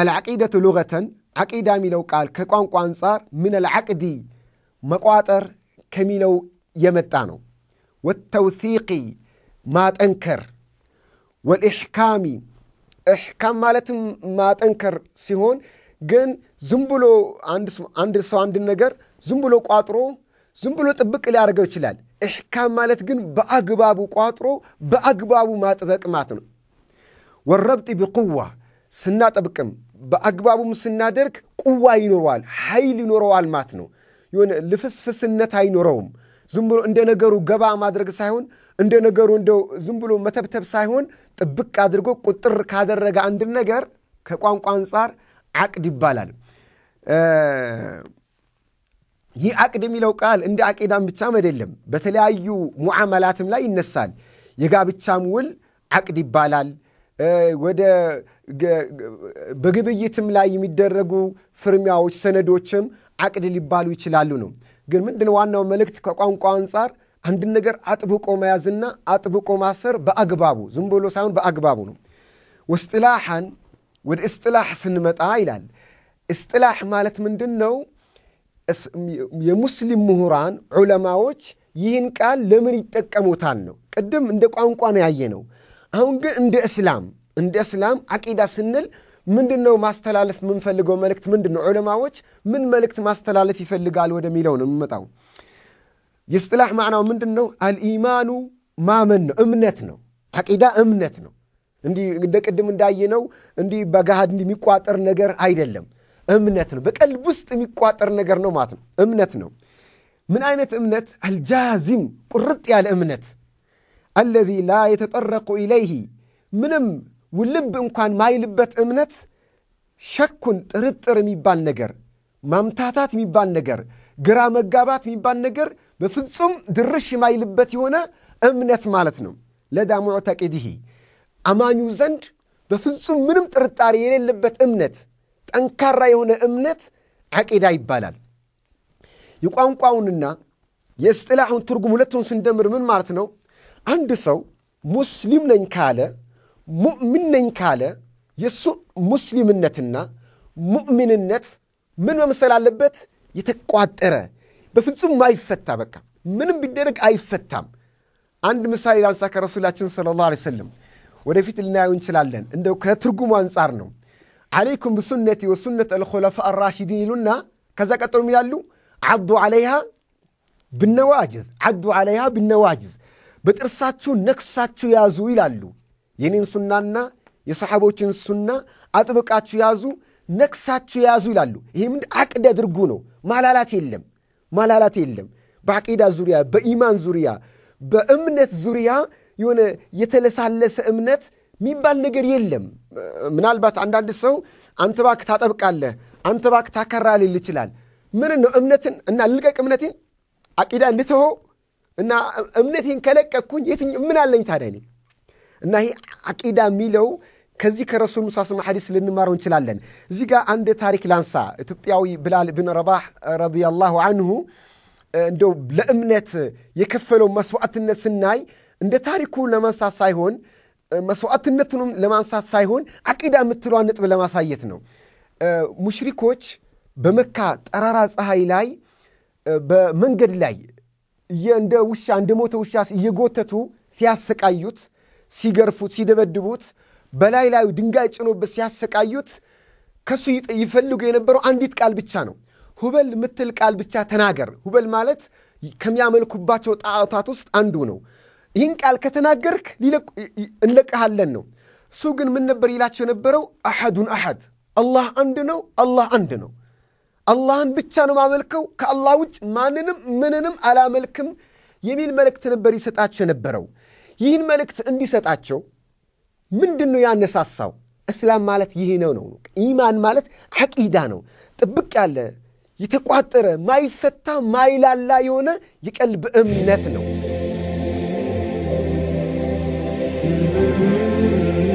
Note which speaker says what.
Speaker 1: አልዓቂደቱ ሉገተን ዓቂዳ የሚለው ቃል ከቋንቋ አንጻር ምን አልዓቅዲ መቋጠር ከሚለው የመጣ ነው። ወተውሲቂ ማጠንከር፣ ወልኢሕካሚ እሕካም ማለትም ማጠንከር ሲሆን ግን ዝም ብሎ አንድ ሰው አንድን ነገር ዝም ብሎ ቋጥሮ ዝም ብሎ ጥብቅ ሊያደርገው ይችላል። እሕካም ማለት ግን በአግባቡ ቋጥሮ በአግባቡ ማጥበቅ ማለት ነው። ወረብጢ ብቁዋ ስናጠብቅም በአግባቡም ስናደርግ ቁዋ ይኖረዋል፣ ኃይል ይኖረዋል ማለት ነው። የሆነ ልፍስፍስነት አይኖረውም። ዝም ብሎ እንደ ነገሩ ገባ ማድረግ ሳይሆን እንደ ነገሩ እንደው ዝም ብሎ መተብተብ ሳይሆን ጥብቅ አድርጎ ቁጥር ካደረገ አንድ ነገር ከቋንቋ አንጻር ዓቅድ ይባላል። ይህ አቅድ የሚለው ቃል እንደ አቂዳም ብቻም አይደለም። በተለያዩ ሙዓመላትም ላይ ይነሳል። የጋብቻም ውል አቅድ ይባላል። ወደ በግብይትም ላይ የሚደረጉ ፍርሚያዎች፣ ሰነዶችም አቅድ ሊባሉ ይችላሉ ነው። ግን ምንድን ዋናው መልእክት ከቋንቋ አንጻር አንድን ነገር አጥብቆ መያዝና አጥብቆ ማሰር በአግባቡ ዝም ብሎ ሳይሆን በአግባቡ ነው። ወስጥላሐን ወደ እስጥላሕ ስንመጣ ይላል። እስጥላሕ ማለት ምንድን ነው? የሙስሊም ምሁራን ዑለማዎች ይህን ቃል ለምን ይጠቀሙታል ነው። ቅድም እንደ ቋንቋ ነው ያየነው። አሁን ግን እንደ እስላም እንደ እስላም አቂዳ ስንል ምንድን ነው ማስተላለፍ የምንፈልገው መልእክት ምንድን ነው? ዑለማዎች ምን መልእክት ማስተላለፍ ይፈልጋል ወደሚለው ነው የምመጣው። የስጥላሕ ማዕናው ምንድን ነው? አልኢማኑ ማመን ነው፣ እምነት ነው። አቂዳ እምነት ነው። እንዲህ እንደ ቅድም እንዳየነው እንዲህ በገሃድ የሚቋጠር ነገር አይደለም። እምነት ነው። በቀልብ ውስጥ የሚቋጠር ነገር ነው ማለት ነው። እምነት ነው። ምን አይነት እምነት? አልጃዚም ቁርጥ ያለ እምነት አለዚ ላ የተጠረቁ ኢለይህ ምንም ውልብ እንኳን ማይልበት እምነት ሸኩን ጥርጥር የሚባል ነገር ማምታታት የሚባል ነገር ግራ መጋባት የሚባል ነገር በፍጹም ድርሽ የማይልበት የሆነ እምነት ማለት ነው። ለዳ ሙዕተቂድህ አማኙ ዘንድ በፍጹም ምንም ጥርጣሬ የሌለበት እምነት ጠንካራ የሆነ እምነት ዓቂዳ ይባላል። የቋንቋውንና የእስጥላሑን ትርጉም ሁለቱን ስንደምር ምን ማለት ነው? አንድ ሰው ሙስሊም ነኝ ካለ ሙእሚን ነኝ ካለ የእሱ ሙስሊምነትና ሙእሚንነት ምን መምሰል አለበት? የተቋጠረ በፍጹም አይፈታ። በቃ ምንም ቢደረግ አይፈታም። አንድ ምሳሌ ላንሳ ከረሱላችን ሰለላሁ ላ ሰለም ወደፊት ልናየው እንችላለን። እንደው ከትርጉሙ አንጻር ነው። አለይኩም ብሱነቲ ወሱነት አልኮለፋ አራሺዲን ይሉና ከዛ ቀጥሎ ይላሉ ዓዱ ዓለይሃ ብነዋጅዝ ዓዱ ዓለይሃ ብነዋጅዝ በጥርሳችሁ ነክሳችሁ ያዙ ይላሉ። የኔን ሱናና የሰሓቦችን ሱና አጥብቃችሁ ያዙ፣ ነክሳችሁ ያዙ ይላሉ። ይሄ ምንድ አቅድ ያድርጉ ነው። ማላላት የለም፣ ማላላት የለም። በአቂዳ ዙሪያ፣ በኢማን ዙሪያ፣ በእምነት ዙሪያ የሆነ የተለሳለሰ እምነት የሚባል ነገር የለም። ምናልባት አንዳንድ ሰው አንተ ባክ ታጠብቃለህ፣ አንተ ባክ ታከራ ሊል ይችላል። ምን ነው እምነትን እና ልቀቅ እምነቴን አቂዳ ልትሆው እና እምነቴን ከለቀቅኩኝ የትኝ ምን አለኝ ታዲያ እኔ እና ይህ አቂዳ የሚለው ከዚህ ከረሱል ሙሳ ሐዲስ ልንማረው እንችላለን። እዚህ ጋር አንድ ታሪክ ላንሳ። ኢትዮጵያዊ ብላል ብን ረባህ ረዲየላሁ አንሁ እንደው ለእምነት የከፈለው መስዋዕትነት ስናይ እንደ ታሪኩ ለመንሳት ሳይሆን መስዋዕትነቱንም ለማንሳት ሳይሆን አቂዳ የምትለዋን ነጥብ ለማሳየት ነው። ሙሽሪኮች በመካ ጠራራ ፀሐይ ላይ በመንገድ ላይ እንደ ውሻ እንደ ሞተ ውሻ እየጎተቱ ሲያሰቃዩት፣ ሲገርፉት፣ ሲደበድቡት በላይ ላዩ ድንጋይ ጭኖበት ሲያሰቃዩት ከሱ ይፈልጉ የነበረው አንዲት ቃል ብቻ ነው። ሁበል ምትል ቃል ብቻ ተናገር። ሁበል ማለት ከሚያመልኩባቸው ጣዖታት ውስጥ አንዱ ነው። ይህን ቃል ከተናገርክ እንለቀሃለን ነው። እሱ ግን ምን ነበር ይላቸው የነበረው? አሐዱን አሐድ፣ አላህ አንድ ነው፣ አላህ አንድ ነው፣ አላህን ብቻ ነው ማመልከው፣ ከአላህ ውጭ ማንንም ምንንም አላመልክም የሚል መልእክት ነበር ይሰጣቸው የነበረው። ይህን መልእክት እንዲሰጣቸው ምንድን ነው ያነሳሳው? እስላም ማለት ይህ ነው ነው። ኢማን ማለት ዐቂዳ ነው። ጥብቅ ያለ የተቋጠረ ማይፈታ ማይላላ የሆነ የቀልብ እምነት ነው። You.